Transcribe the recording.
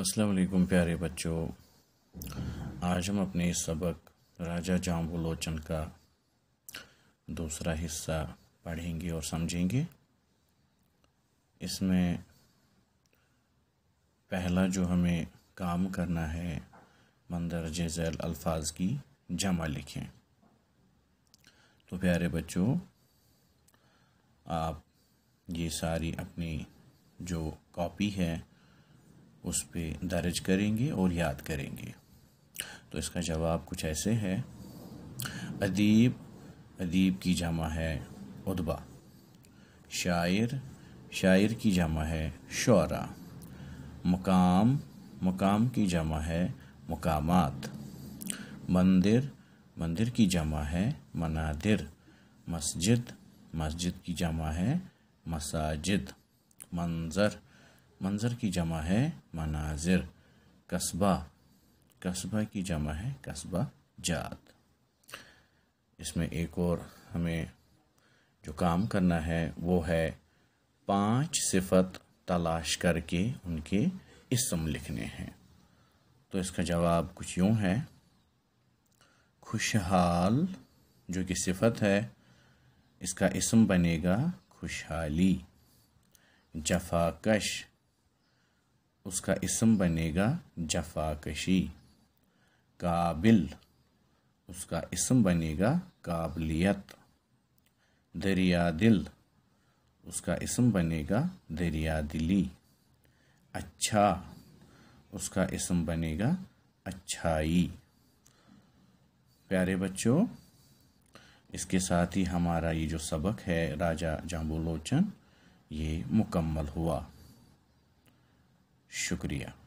असलकुम प्यारे बच्चों आज हम अपने सबक राजा जाम्बुलोचन का दूसरा हिस्सा पढ़ेंगे और समझेंगे इसमें पहला जो हमें काम करना है मंदरज जैल अल्फाज की जमा लिखें तो प्यारे बच्चों आप ये सारी अपनी जो कॉपी है उस पर दर्ज करेंगे और याद करेंगे तो इसका जवाब कुछ ऐसे है अदीब अदीब की जमा है उदबा शायर शायर की जमा है शौरा मकाम मकाम की जमा है मकामात मंदिर मंदिर की जमा है मनादिर मस्जिद मस्जिद की जमा है मसाजिद मंज़र मंज़र की जमा है मनाजिर कस्बा कस्बा की जमा है कस्बा जात इसमें एक और हमें जो काम करना है वो है पांच सिफत तलाश करके उनके इसम लिखने हैं तो इसका जवाब कुछ यूँ है खुशहाल जो कि सिफत है इसका इसम बनेगा खुशहाली जफाकश उसका इसम बनेगा जफाकशी काबिल उसका इसम बनेगा काबिलियत दरिया दिल उसका इसम बनेगा दरिया दिली अच्छा उसका इसम बनेगा अच्छाई प्यारे बच्चों इसके साथ ही हमारा ये जो सबक है राजा जाम्बुलोचन ये मुकम्मल हुआ शुक्रिया